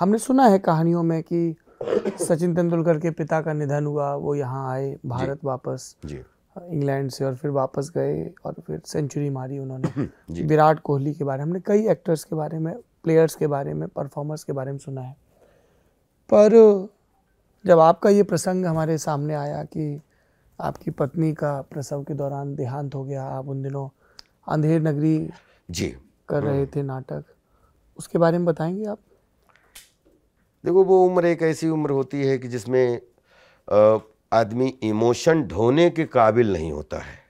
हमने सुना है कहानियों में कि सचिन तेंदुलकर के पिता का निधन हुआ वो यहाँ आए भारत जी, वापस इंग्लैंड से और फिर वापस गए और फिर सेंचुरी मारी उन्होंने हम्म, विराट कोहली के बारे में हमने कई एक्टर्स के बारे में प्लेयर्स के बारे में परफॉर्मर्स के बारे में सुना है पर जब आपका ये प्रसंग हमारे सामने आया कि आपकी पत्नी का प्रसव के दौरान देहांत हो गया आप उन दिनों अंधेर नगरी जी कर रहे हम्म। थे नाटक उसके बारे में बताएंगे आप देखो वो उम्र एक ऐसी उम्र होती है कि जिसमें आदमी इमोशन ढोने के काबिल नहीं होता है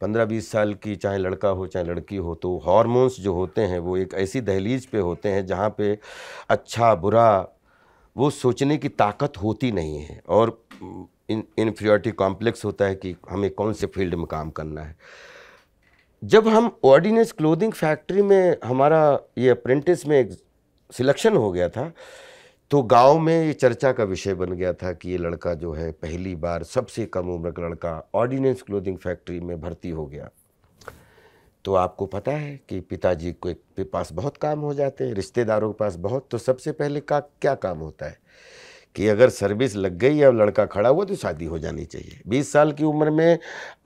पंद्रह बीस साल की चाहे लड़का हो चाहे लड़की हो तो हॉर्मोन्स जो होते हैं वो एक ऐसी दहलीज पे होते हैं जहाँ पे अच्छा बुरा वो सोचने की ताकत होती नहीं है और इन इन्फ्रियोरिटी कॉम्प्लेक्स होता है कि हमें कौन से फील्ड में काम करना है जब हम ऑर्डिनेंस क्लोथिंग फैक्ट्री में हमारा ये अप्रेंटिस में एक सिलेक्शन हो गया था तो गांव में ये चर्चा का विषय बन गया था कि ये लड़का जो है पहली बार सबसे कम उम्र का लड़का ऑर्डिनेंस क्लोथिंग फैक्ट्री में भर्ती हो गया तो आपको पता है कि पिताजी को के पास बहुत काम हो जाते हैं रिश्तेदारों के पास बहुत तो सबसे पहले का क्या काम होता है कि अगर सर्विस लग गई या लड़का खड़ा हुआ तो शादी हो जानी चाहिए 20 साल की उम्र में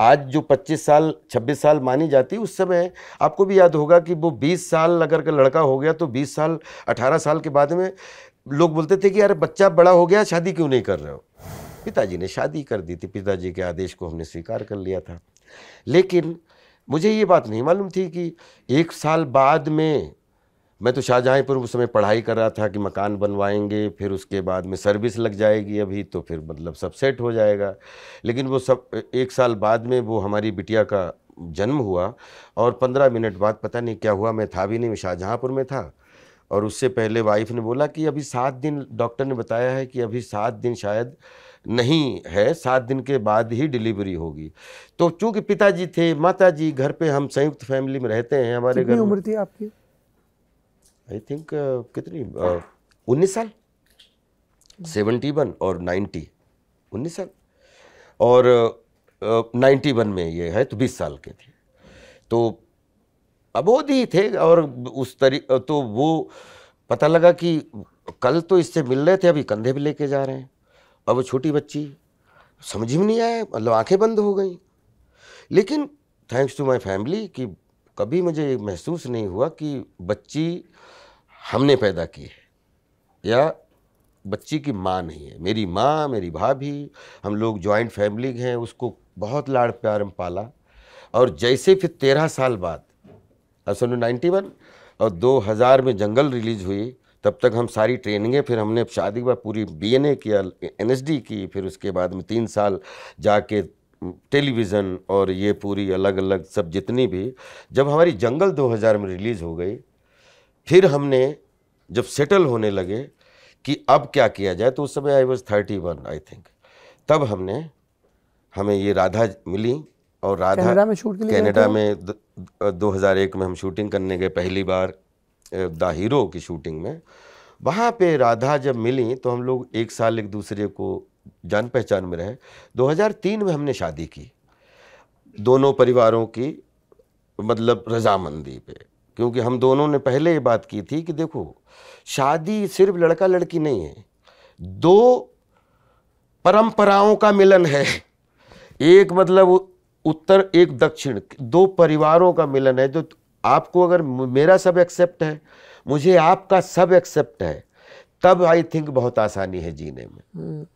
आज जो 25 साल 26 साल मानी जाती है उस समय आपको भी याद होगा कि वो 20 साल अगर का लड़का हो गया तो 20 साल 18 साल के बाद में लोग बोलते थे कि अरे बच्चा बड़ा हो गया शादी क्यों नहीं कर रहे हो पिताजी ने शादी कर दी थी पिताजी के आदेश को हमने स्वीकार कर लिया था लेकिन मुझे ये बात नहीं मालूम थी कि एक साल बाद में मैं तो शाहजहाँपुर उस समय पढ़ाई कर रहा था कि मकान बनवाएंगे फिर उसके बाद में सर्विस लग जाएगी अभी तो फिर मतलब सब सेट हो जाएगा लेकिन वो सब एक साल बाद में वो हमारी बिटिया का जन्म हुआ और पंद्रह मिनट बाद पता नहीं क्या हुआ मैं था भी नहीं शाहजहाँपुर में था और उससे पहले वाइफ ने बोला कि अभी सात दिन डॉक्टर ने बताया है कि अभी सात दिन शायद नहीं है सात दिन के बाद ही डिलीवरी होगी तो चूंकि पिताजी थे माता जी घर पे हम संयुक्त फैमिली में रहते हैं हमारे घर उम्र थी आपकी आई थिंक uh, कितनी उन्नीस uh, साल सेवेंटी वन और नाइन्टी उन्नीस साल और नाइन्टी uh, वन में ये है तो बीस साल के थे तो अबोध ही थे और उस तरी तो वो पता लगा कि कल तो इससे मिल रहे थे अभी कंधे भी लेके जा रहे हैं और वो छोटी बच्ची समझ में नहीं आया मतलब आंखें बंद हो गई लेकिन थैंक्स टू माय फैमिली कि कभी मुझे महसूस नहीं हुआ कि बच्ची हमने पैदा की है या बच्ची की माँ नहीं है मेरी माँ मेरी भाभी हम लोग जॉइंट फैमिली हैं उसको बहुत लाड़ प्यार में पाला और जैसे फिर तेरह साल बाद असल में नाइन्टी वन और दो हज़ार में जंगल रिलीज हुई तब तक हम सारी ट्रेनिंगें फिर हमने शादी के बाद पूरी ए किया एन एस डी की फिर उसके बाद में तीन साल जाके टेलीविज़न और ये पूरी अलग अलग सब जितनी भी जब हमारी जंगल 2000 में रिलीज़ हो गई फिर हमने जब सेटल होने लगे कि अब क्या किया जाए तो उस समय I was thirty one I think तब हमने हमें ये राधा मिली और राधा कनाडा में शूट के लिए कनाडा में द, 2001 में हम शूटिंग करने गए पहली बार द हीरो की शूटिंग में वहाँ पे राधा जब मिली तो हम लोग एक साल एक दूसरे को जान पहचान में रहे 2003 में हमने शादी की दोनों परिवारों की मतलब रजामंदी पे क्योंकि हम दोनों ने पहले ये बात की थी कि देखो शादी सिर्फ लड़का लड़की नहीं है दो परंपराओं का मिलन है एक मतलब उत्तर एक दक्षिण दो परिवारों का मिलन है जो आपको अगर मेरा सब एक्सेप्ट है मुझे आपका सब एक्सेप्ट है तब आई थिंक बहुत आसानी है जीने में हम्म।